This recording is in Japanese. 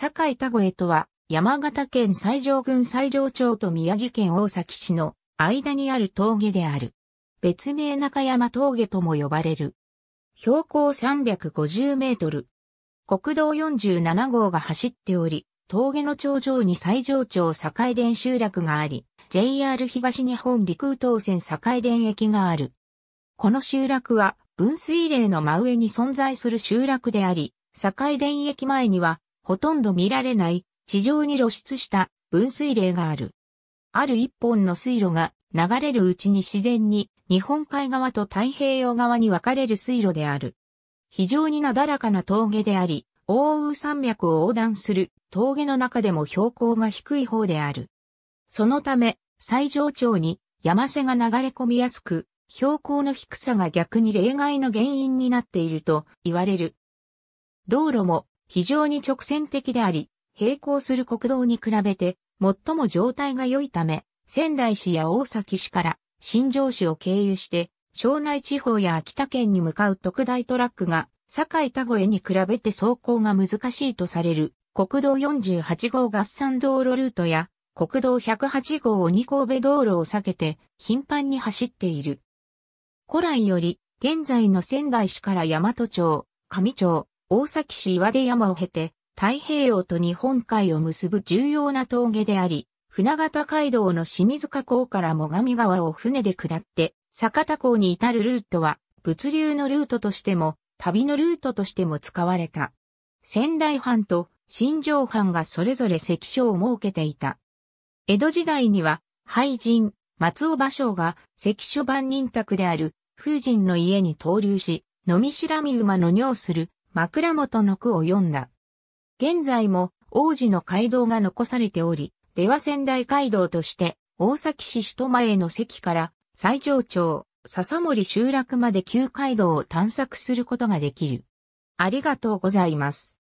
堺田越とは、山形県西条郡西条町と宮城県大崎市の間にある峠である。別名中山峠とも呼ばれる。標高350メートル。国道47号が走っており、峠の頂上に西条町堺田集落があり、JR 東日本陸東線堺田駅がある。この集落は分水嶺の真上に存在する集落であり、堺田駅前にはほとんど見られない地上に露出した分水嶺がある。ある一本の水路が流れるうちに自然に日本海側と太平洋側に分かれる水路である。非常になだらかな峠であり、奥羽山脈を横断する峠の中でも標高が低い方である。そのため、最上町に山瀬が流れ込みやすく、標高の低さが逆に例外の原因になっていると言われる。道路も非常に直線的であり、並行する国道に比べて、最も状態が良いため、仙台市や大崎市から新庄市を経由して、庄内地方や秋田県に向かう特大トラックが、堺田越に比べて走行が難しいとされる、国道48号合算道路ルートや、国道108号鬼神戸道路を避けて、頻繁に走っている。古来より、現在の仙台市から大和町、上町、大崎市岩出山を経て、太平洋と日本海を結ぶ重要な峠であり、船形街道の清水河口から最上川を船で下って、酒田港に至るルートは、物流のルートとしても、旅のルートとしても使われた。仙台藩と新城藩がそれぞれ関所を設けていた。江戸時代には、廃人、松尾芭蕉が関所番人宅である、風神の家に登留し、飲みしらみ馬の尿する枕元の句を読んだ。現在も王子の街道が残されており、出羽仙台街道として大崎市首都前の席から最上町、笹森集落まで旧街道を探索することができる。ありがとうございます。